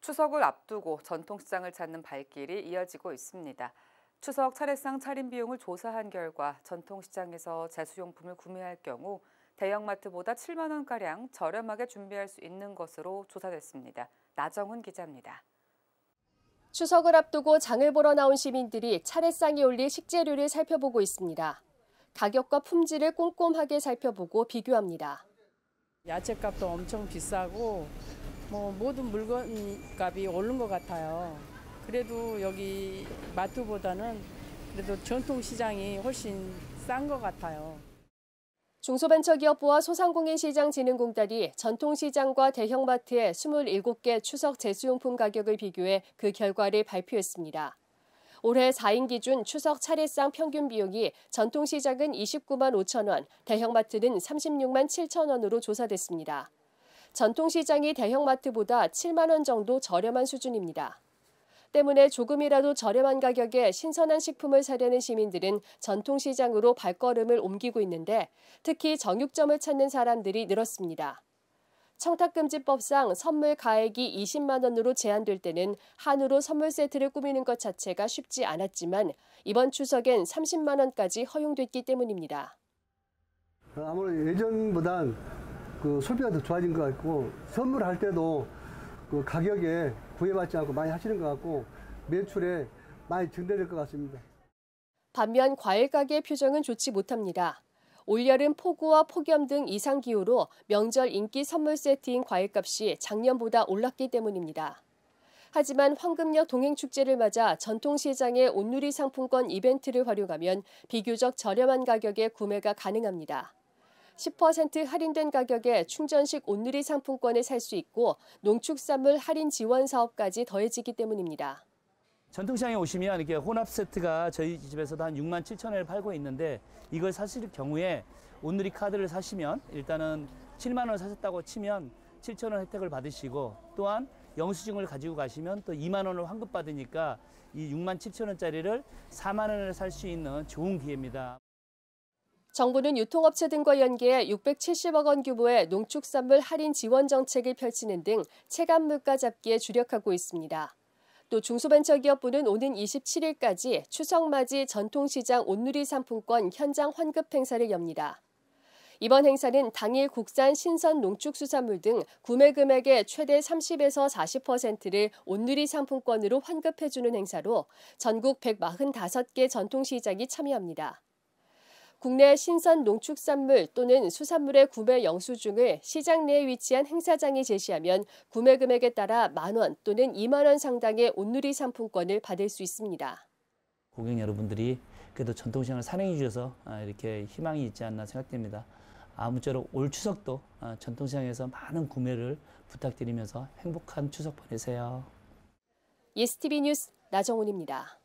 추석을 앞두고 전통시장을 찾는 발길이 이어지고 있습니다. 추석 차례상 차림 비용을 조사한 결과 전통시장에서 제수용품을 구매할 경우 대형마트보다 7만 원가량 저렴하게 준비할 수 있는 것으로 조사됐습니다. 나정훈 기자입니다. 추석을 앞두고 장을 보러 나온 시민들이 차례상에 올릴 식재료를 살펴보고 있습니다. 가격과 품질을 꼼꼼하게 살펴보고 비교합니다. 야채값도 엄청 비싸고 뭐 모든 물건값이 오른 것 같아요. 그래도 여기 마트보다는 그래도 전통시장이 훨씬 싼 것 같아요. 중소벤처기업부와 소상공인시장진흥공단이 전통시장과 대형마트의 27개 추석 제수용품 가격을 비교해 그 결과를 발표했습니다. 올해 4인 기준 추석 차례상 평균 비용이 전통시장은 29만 5천 원, 대형마트는 36만 7천 원으로 조사됐습니다. 전통시장이 대형마트보다 7만 원 정도 저렴한 수준입니다. 때문에 조금이라도 저렴한 가격에 신선한 식품을 사려는 시민들은 전통시장으로 발걸음을 옮기고 있는데 특히 정육점을 찾는 사람들이 늘었습니다. 청탁금지법상 선물 가액이 20만 원으로 제한될 때는 한우로 선물 세트를 꾸미는 것 자체가 쉽지 않았지만 이번 추석엔 30만 원까지 허용됐기 때문입니다. 아무래도 예전보단 그 소비가 더 좋아진 것 같고 선물할 때도 그 가격에 구애받지 않고 많이 하시는 것 같고 매출에 많이 증대될 것 같습니다. 반면 과일 가게 표정은 좋지 못합니다. 올여름 폭우와 폭염 등 이상 기후로 명절 인기 선물 세트인 과일값이 작년보다 올랐기 때문입니다. 하지만 황금역 동행축제를 맞아 전통시장의 온누리 상품권 이벤트를 활용하면 비교적 저렴한 가격에 구매가 가능합니다. 10% 할인된 가격에 충전식 온누리 상품권을 살 수 있고 농축산물 할인 지원 사업까지 더해지기 때문입니다. 전통시장에 오시면 이렇게 혼합 세트가 저희 집에서도 한 6만 7천 원을 팔고 있는데 이걸 사실 경우에 온누리 카드를 사시면 일단은 7만 원 사셨다고 치면 7천 원 혜택을 받으시고 또한 영수증을 가지고 가시면 또 2만 원을 환급 받으니까 이 6만 7천 원짜리를 4만 원을 살 수 있는 좋은 기회입니다. 정부는 유통업체 등과 연계해 670억 원 규모의 농축산물 할인 지원 정책을 펼치는 등 체감 물가 잡기에 주력하고 있습니다. 또 중소벤처기업부는 오는 27일까지 추석맞이 전통시장 온누리 상품권 현장 환급 행사를 엽니다. 이번 행사는 당일 국산 신선 농축수산물 등 구매 금액의 최대 30에서 40%를 온누리 상품권으로 환급해주는 행사로 전국 145개 전통시장이 참여합니다. 국내 신선 농축산물 또는 수산물의 구매 영수증을 시장 내에 위치한 행사장이 제시하면 구매 금액에 따라 만 원 또는 2만 원 상당의 온누리 상품권을 받을 수 있습니다. 고객 여러분들이 그래도 전통시장을 사랑해 주셔서 아, 이렇게 희망이 있지 않나 생각됩니다. 아무쪼록 올 추석도 아, 전통시장에서 많은 구매를 부탁드리면서 행복한 추석 보내세요. 예스티비 뉴스 나정훈입니다.